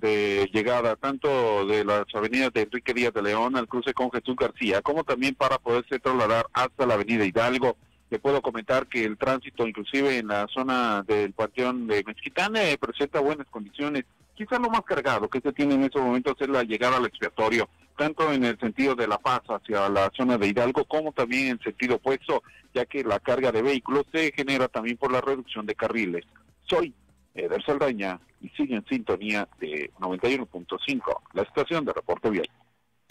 de llegada tanto de las avenidas de Enrique Díaz de León al cruce con Jesús García, como también para poderse trasladar hasta la avenida Hidalgo. le puedo comentar que el tránsito, inclusive en la zona del Panteón de Mexicana eh, presenta buenas condiciones. Quizá lo más cargado que se tiene en estos momentos es la llegada al expiatorio, tanto en el sentido de La Paz hacia la zona de Hidalgo, como también en sentido opuesto, ya que la carga de vehículos se genera también por la reducción de carriles. Soy eh, del Saldaña y sigue en sintonía de 91.5, la estación de Reporte Vial.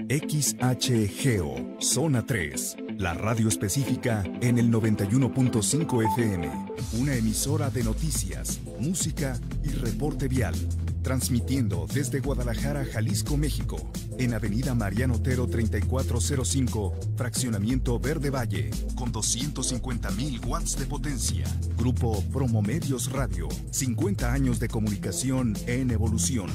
XHGO, Zona 3, la radio específica en el 91.5 FM, una emisora de noticias, música y reporte vial, transmitiendo desde Guadalajara, Jalisco, México, en Avenida Mariano Otero 3405, Fraccionamiento Verde Valle, con 250.000 watts de potencia. Grupo Promomedios Radio, 50 años de comunicación en evolución.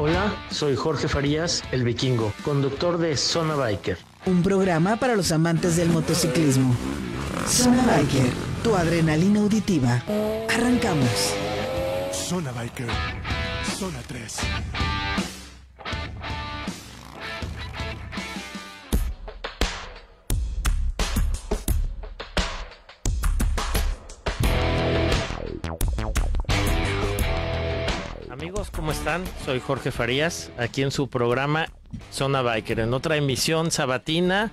Hola, soy Jorge Farías, el vikingo, conductor de Zona Biker. Un programa para los amantes del motociclismo. Zona Biker, tu adrenalina auditiva. Arrancamos. Zona Biker, Zona 3. ¿cómo están? Soy Jorge Farías, aquí en su programa Zona Biker, en otra emisión sabatina,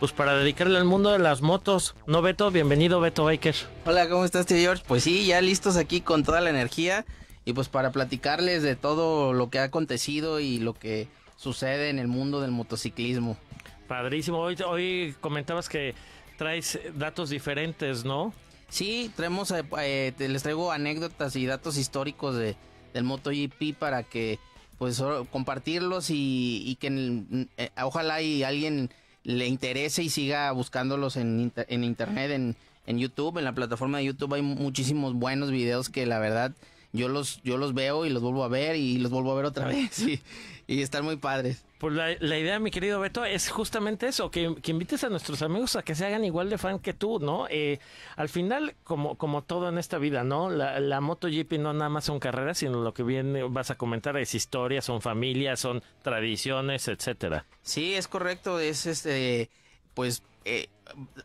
pues para dedicarle al mundo de las motos. ¿No, Beto? Bienvenido, Beto Biker. Hola, ¿cómo estás, tío George? Pues sí, ya listos aquí con toda la energía y pues para platicarles de todo lo que ha acontecido y lo que sucede en el mundo del motociclismo. Padrísimo, hoy, comentabas que traes datos diferentes, ¿no? Sí, traemos, eh, eh, les traigo anécdotas y datos históricos de, del MotoGP para que pues compartirlos y, que eh, ojalá y alguien le interese y siga buscándolos en, en internet, en, en, YouTube, en la plataforma de YouTube hay muchísimos buenos videos que la verdad yo los, yo los veo y los vuelvo a ver y los vuelvo a ver otra vez y, y están muy padres. Pues la, idea, mi querido Beto, es justamente eso, que, invites a nuestros amigos a que se hagan igual de fan que tú, ¿no? Eh, al final, como, como todo en esta vida, ¿no? La, la MotoGP no nada más son carreras, sino lo que viene, vas a comentar es historia, son familias, son tradiciones, etcétera. Sí, es correcto, es este, pues eh,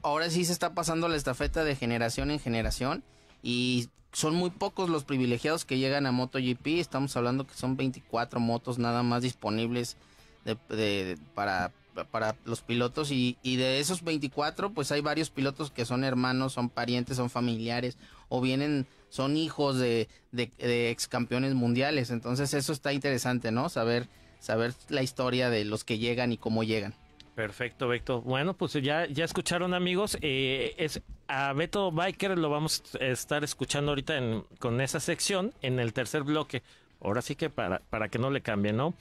ahora sí se está pasando la estafeta de generación en generación y son muy pocos los privilegiados que llegan a MotoGP, estamos hablando que son 24 motos nada más disponibles de, para, para los pilotos y, y, de esos 24 pues hay varios pilotos que son hermanos, son parientes, son familiares o vienen, son hijos de, de, ex campeones mundiales. Entonces eso está interesante, ¿no? Saber, saber la historia de los que llegan y cómo llegan. Perfecto, Beto. Bueno, pues ya, ya escucharon amigos. Eh, es, a Beto Biker lo vamos a estar escuchando ahorita en, con esa sección en el tercer bloque. Ahora sí que para, para que no le cambie, ¿no?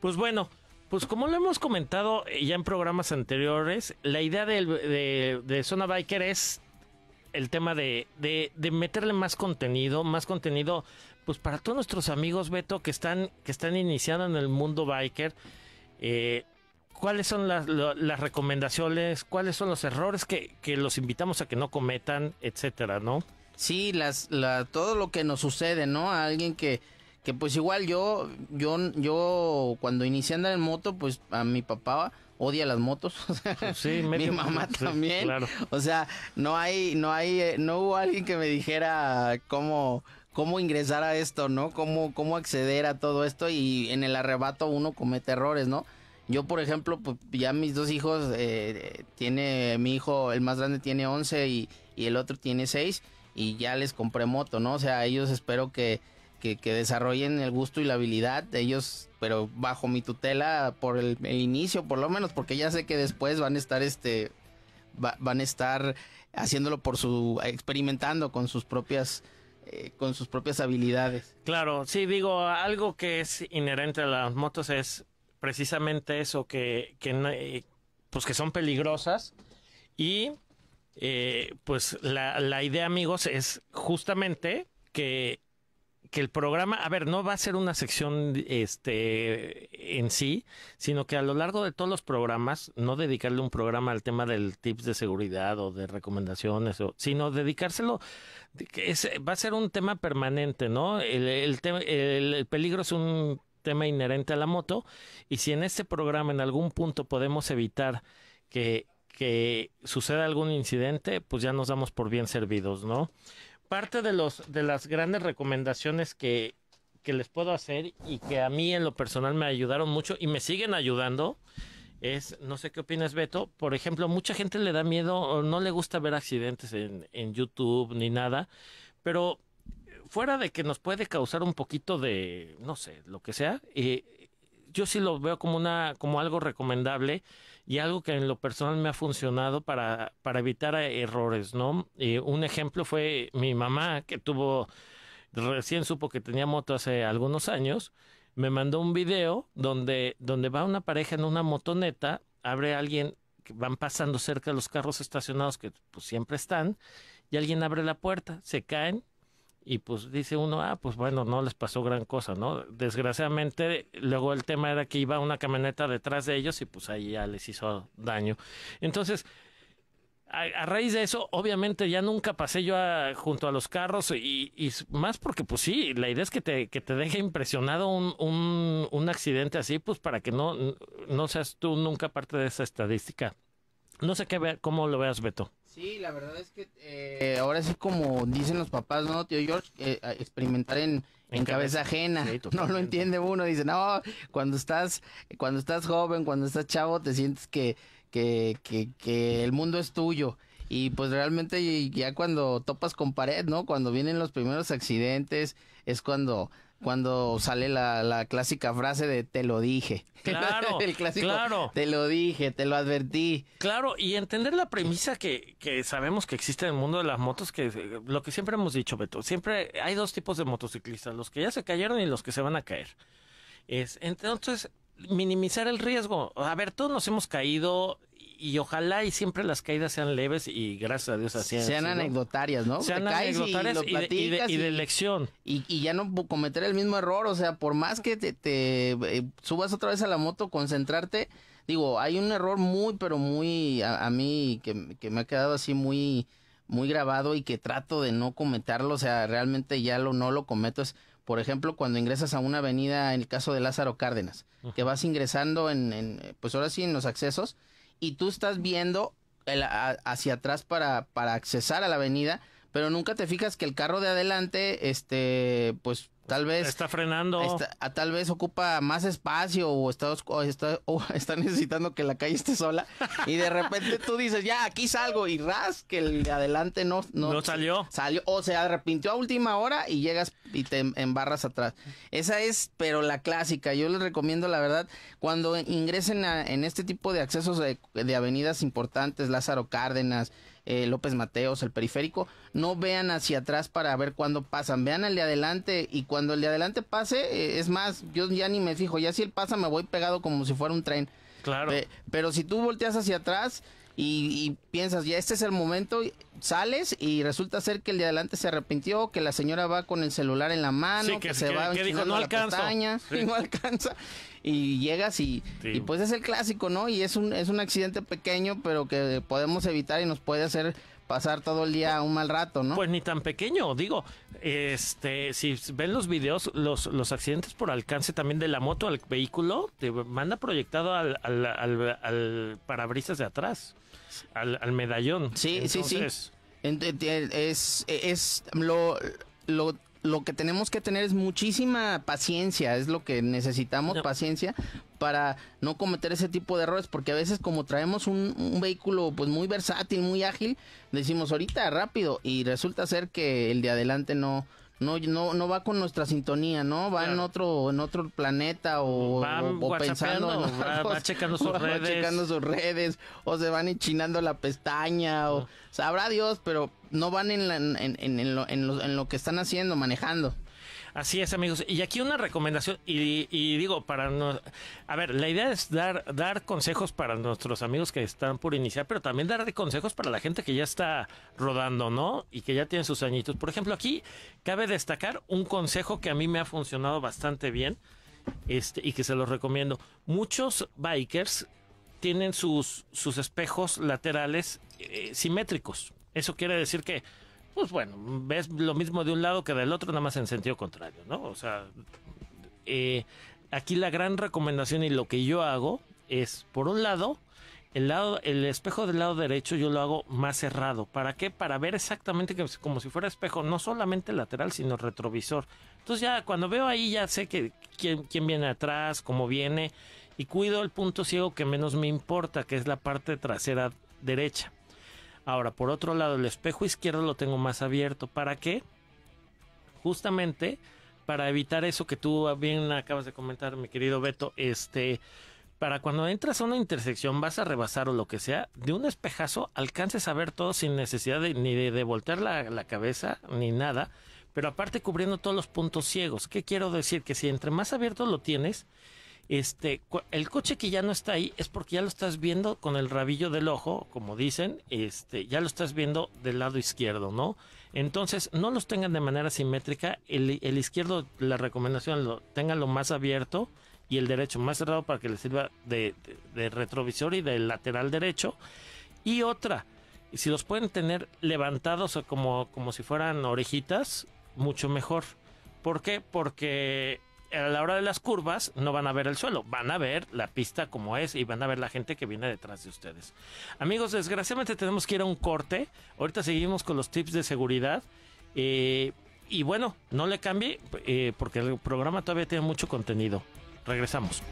Pues bueno, pues como lo hemos comentado eh, ya en programas anteriores, la idea de, Zona Biker es el tema de, meterle más contenido, más contenido, pues para todos nuestros amigos, Beto, que están, que están iniciando en el mundo biker. Eh, cuáles son las, recomendaciones, cuáles son los errores que, que, los invitamos a que no cometan, etcétera, ¿no? Sí, las, la, todo lo que nos sucede, ¿no? A alguien que que pues igual yo, yo, yo cuando inicié andar en moto, pues a mi papá odia las motos, pues mi mamá también, o sea, no hay, no hay, eh, no hubo alguien que me dijera cómo, cómo ingresar a esto, ¿no? Cómo, cómo acceder a todo esto y en el arrebato uno comete errores, ¿no? Yo, por ejemplo, pues, ya mis dos hijos, eh, tiene, mi hijo, el más grande tiene 11 y, y el otro tiene 6 y ya les compré moto, ¿no? O sea, ellos espero que que, desarrollen el gusto y la habilidad de ellos, pero bajo mi tutela por el, inicio, por lo menos, porque ya sé que después van a estar este, van a estar haciéndolo por su, experimentando con sus propias eh, con sus propias habilidades. Claro, sí, digo, algo que es inherente a las motos es precisamente eso, que, eh, pues que son peligrosas y eh, pues la, idea, amigos, es justamente que que el programa, a ver, no va a ser una sección este en sí, sino que a lo largo de todos los programas, no dedicarle un programa al tema del tips de seguridad o de recomendaciones, sino dedicárselo, que ese va a ser un tema permanente, ¿no? El, el peligro es un tema inherente a la moto y si en este programa en algún punto podemos evitar que que suceda algún incidente, pues ya nos damos por bien servidos, ¿no? parte de, los, de las grandes recomendaciones que, que les puedo hacer y que a mí en lo personal me ayudaron mucho y me siguen ayudando es, no sé qué opinas Beto, por ejemplo, mucha gente le da miedo o no le gusta ver accidentes en, en YouTube ni nada, pero fuera de que nos puede causar un poquito de, no sé, lo que sea, y eh, yo sí lo veo como, una, como algo recomendable y algo que en lo personal me ha funcionado para, para evitar errores, ¿no? un ejemplo fue mi mamá que tuvo, recién supo que tenía moto hace algunos años, me mandó un video donde, donde va una pareja en una motoneta, abre alguien van pasando cerca de los carros estacionados que pues, siempre están, y alguien abre la puerta, se caen y pues dice uno, ah, pues bueno, no les pasó gran cosa, ¿no? Desgraciadamente, luego el tema era que iba una camioneta detrás de ellos y pues ahí ya les hizo daño. Entonces, a, raíz de eso, obviamente ya nunca pasé yo junto a los carros y, más porque pues sí, la idea es que te, que te deje impresionado un, un, un accidente así, pues para que no, no seas tú nunca parte de esa estadística. No sé qué, cómo lo veas, Beto. Sí, la verdad es que eh, ahora sí como dicen los papás, ¿no, tío George? Eh, experimentar en, en, cabeza, ajena. no lo entiende uno, dice, no, cuando estás, cuando estás joven, cuando estás chavo, te sientes que, que, que, que el mundo es tuyo. Y pues realmente ya cuando topas con pared, ¿no? Cuando vienen los primeros accidentes, es cuando cuando sale la, la, clásica frase de te lo dije. El clásico, Te lo dije, te lo advertí. Claro, y entender la premisa que, que, sabemos que existe en el mundo de las motos, que eh, lo que siempre hemos dicho, Beto, siempre hay dos tipos de motociclistas, los que ya se cayeron y los que se van a caer. Es, entonces, minimizar el riesgo. A ver, todos nos hemos caído, y ojalá y siempre las caídas sean leves y gracias a Dios así Sean anecdotarias, ¿no? Sean anecdotarias y, de, elección. y, Y, ya no cometer el mismo error, o sea, por más que te, eh, subas otra vez a la moto, concentrarte, digo, hay un error muy, pero muy, a, mí, que, que me ha quedado así muy muy grabado y que trato de no cometerlo, o sea, realmente ya lo no lo cometo es, por ejemplo, cuando ingresas a una avenida, en el caso de Lázaro Cárdenas, que vas ingresando en, en, pues ahora sí, en los accesos, y tú estás viendo hacia atrás para, para accesar a la avenida, pero nunca te fijas que el carro de adelante, este, pues tal vez... Está frenando. a, tal vez ocupa más espacio o está, está, necesitando que la calle esté sola. Y de repente tú dices, ya, aquí salgo y ras, que el de adelante no... No, salió. o se arrepintió a última hora y llegas y te embarras atrás. Esa es, pero la clásica. Yo les recomiendo, la verdad, cuando ingresen en este tipo de accesos de avenidas importantes, Lázaro Cárdenas, eh, López Mateos, el periférico, no vean hacia atrás para ver cuándo pasan, vean al de adelante y cuando el de adelante pase, eh, es más, yo ya ni me fijo, ya si él pasa me voy pegado como si fuera un tren. Claro. pero si tú volteas hacia atrás, y, piensas, ya este es el momento, sales y resulta ser que el de adelante se arrepintió, que la señora va con el celular en la mano, que, se va que dijo, no alcanza, y llegas y, y, pues es el clásico, ¿no? Y es un, es un accidente pequeño, pero que podemos evitar y nos puede hacer pasar todo el día un mal rato, ¿no? Pues ni tan pequeño, digo, este, si ven los videos, los, los accidentes por alcance también de la moto al vehículo, te manda proyectado al, al, al, parabrisas de atrás, al, medallón. Sí, sí, sí. Es, es lo, lo lo que tenemos que tener es muchísima paciencia, es lo que necesitamos, paciencia, para no cometer ese tipo de errores, porque a veces como traemos un, vehículo pues muy versátil, muy ágil, decimos ahorita rápido y resulta ser que el de adelante no no no, no va con nuestra sintonía, ¿no? Va en otro en otro planeta o, pensando, va, checando sus redes, checando sus redes o se van enchinando la pestaña o sabrá Dios, pero no van en, en, en, lo, en lo que están haciendo, manejando. Así es, amigos. Y aquí una recomendación, y, digo, para no, a ver, la idea es dar, dar consejos para nuestros amigos que están por iniciar, pero también dar consejos para la gente que ya está rodando, ¿no? Y que ya tiene sus añitos. Por ejemplo, aquí cabe destacar un consejo que a mí me ha funcionado bastante bien. Este, y que se los recomiendo. Muchos bikers tienen sus, sus espejos laterales eh, simétricos. Eso quiere decir que pues bueno, ves lo mismo de un lado que del otro, nada más en sentido contrario, ¿no? O sea, eh, aquí la gran recomendación y lo que yo hago es, por un lado, el, lado, el espejo del lado derecho yo lo hago más cerrado. ¿Para qué? Para ver exactamente que, como si fuera espejo, no solamente lateral, sino retrovisor. Entonces ya cuando veo ahí ya sé que, quién, quién viene atrás, cómo viene, y cuido el punto ciego que menos me importa, que es la parte trasera derecha. Ahora, por otro lado, el espejo izquierdo lo tengo más abierto. ¿Para qué? Justamente para evitar eso que tú bien acabas de comentar, mi querido Beto, este, para cuando entras a una intersección, vas a rebasar o lo que sea, de un espejazo alcances a ver todo sin necesidad de, ni de, de voltear la, la cabeza ni nada, pero aparte cubriendo todos los puntos ciegos. ¿Qué quiero decir? Que si entre más abierto lo tienes, este, el coche que ya no está ahí es porque ya lo estás viendo con el rabillo del ojo, como dicen, este, ya lo estás viendo del lado izquierdo, ¿no? Entonces, no los tengan de manera simétrica, el, izquierdo, la recomendación, lo, tengan lo más abierto y el derecho más cerrado para que le sirva de, retrovisor y del lateral derecho. Y otra, si los pueden tener levantados o como, como si fueran orejitas, mucho mejor. ¿Por qué? Porque a la hora de las curvas no van a ver el suelo, van a ver la pista como es y van a ver la gente que viene detrás de ustedes. Amigos, desgraciadamente tenemos que ir a un corte. Ahorita seguimos con los tips de seguridad. Eh, y bueno, no le cambie eh, porque el programa todavía tiene mucho contenido. Regresamos.